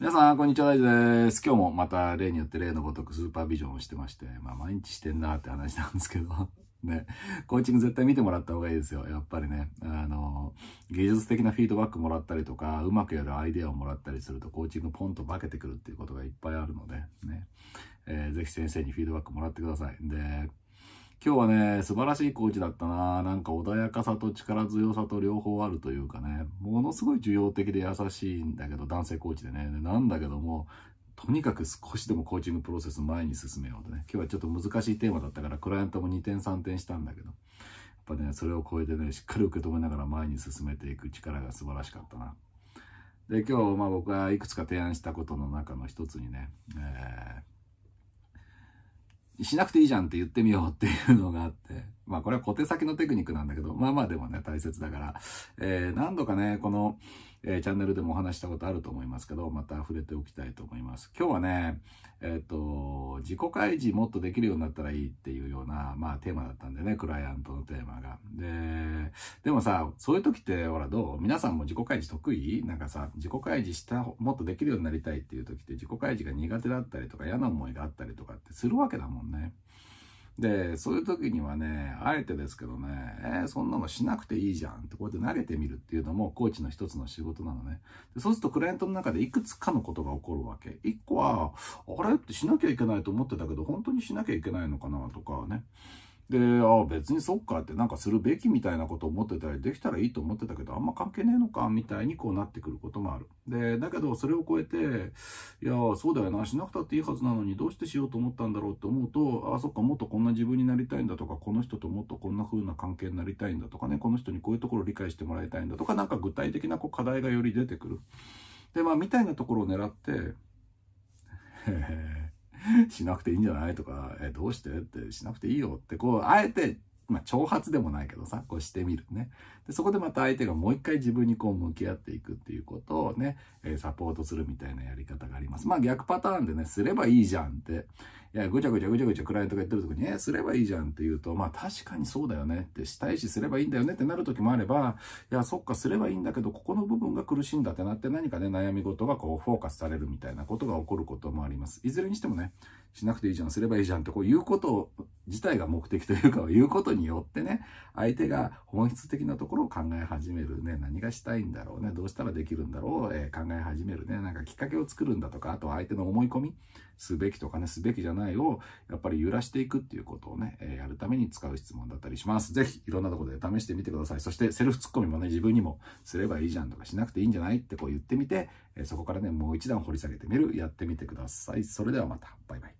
皆さん、こんにちは、大地です。今日もまた例によって例のごとくスーパービジョンをしてまして、まあ毎日してんなって話なんですけど、ね、コーチング絶対見てもらった方がいいですよ。やっぱりね、あの、芸術的なフィードバックもらったりとか、うまくやるアイデアをもらったりすると、コーチングポンと化けてくるっていうことがいっぱいあるので、ね、えー、ぜひ先生にフィードバックもらってください。で、今日はね、素晴らしいコーチだったな。なんか穏やかさと力強さと両方あるというかね、ものすごい需要的で優しいんだけど、男性コーチでね。なんだけども、とにかく少しでもコーチングプロセス前に進めようとね。今日はちょっと難しいテーマだったから、クライアントも2点3点したんだけど、やっぱね、それを超えてね、しっかり受け止めながら前に進めていく力が素晴らしかったな。で、今日、まあ僕がいくつか提案したことの中の一つにね、えーしなくていいじゃんって言ってみようっていうのがあって、まあこれは小手先のテクニックなんだけど、まあまあでもね、大切だから、えー、何度かね、この、えー、チャンネルでもお話したことあると思いますけど、また触れておきたいと思います。今日はね、えっ、ー、と、自己開示もっとできるようになったらいいっていうような、まあテーマだったんでね、クライアントのテーマが。で、でもさ、そういう時って、ほら、どう皆さんも自己開示得意なんかさ、自己開示した、もっとできるようになりたいっていう時って、自己開示が苦手だったりとか、嫌な思いがあったりとかってするわけだもんね。で、そういう時にはね、あえてですけどね、えー、そんなのしなくていいじゃんってこうやって投げてみるっていうのもコーチの一つの仕事なのね。でそうするとクライアントの中でいくつかのことが起こるわけ。一個は、あれってしなきゃいけないと思ってたけど、本当にしなきゃいけないのかなとかね。で、ああ、別にそっかって、なんかするべきみたいなことを思ってたり、できたらいいと思ってたけど、あんま関係ねえのか、みたいにこうなってくることもある。で、だけど、それを超えて、いや、そうだよな、しなくたっていいはずなのに、どうしてしようと思ったんだろうって思うと、ああ、そっか、もっとこんな自分になりたいんだとか、この人ともっとこんな風な関係になりたいんだとかね、この人にこういうところを理解してもらいたいんだとか、なんか具体的なこう課題がより出てくる。で、まあ、みたいなところを狙って、へへ。しなくていいんじゃないとか、え、どうしてってしなくていいよって、こう、あえてまあ、挑発でもないけどさこうしてみるねでそこでまた相手がもう一回自分にこう向き合っていくっていうことをね、えサポートするみたいなやり方がありますまあ逆パターンでねすればいいじゃんっていやぐちゃぐちゃぐちゃぐちゃクライアントが言ってる時に「えすればいいじゃん」って言うとまあ確かにそうだよねってしたいしすればいいんだよねってなる時もあればいやそっかすればいいんだけどここの部分が苦しいんだってなって何かね悩み事がこうフォーカスされるみたいなことが起こることもありますいずれにしてもねしなくていいじゃんすればいいじゃんってこういうこと自体が目的というか言うことにによってね、相手が本質的なところを考え始めるね、何がしたいんだろうね、どうしたらできるんだろう、えー、考え始めるね、なんかきっかけを作るんだとか、あと相手の思い込み、すべきとかね、すべきじゃないを、やっぱり揺らしていくっていうことをね、えー、やるために使う質問だったりします。是非いろんなところで試してみてください。そして、セルフツッコミもね、自分にもすればいいじゃんとか、しなくていいんじゃないってこう言ってみて、えー、そこからね、もう一段掘り下げてみる、やってみてください。それではまた、バイバイ。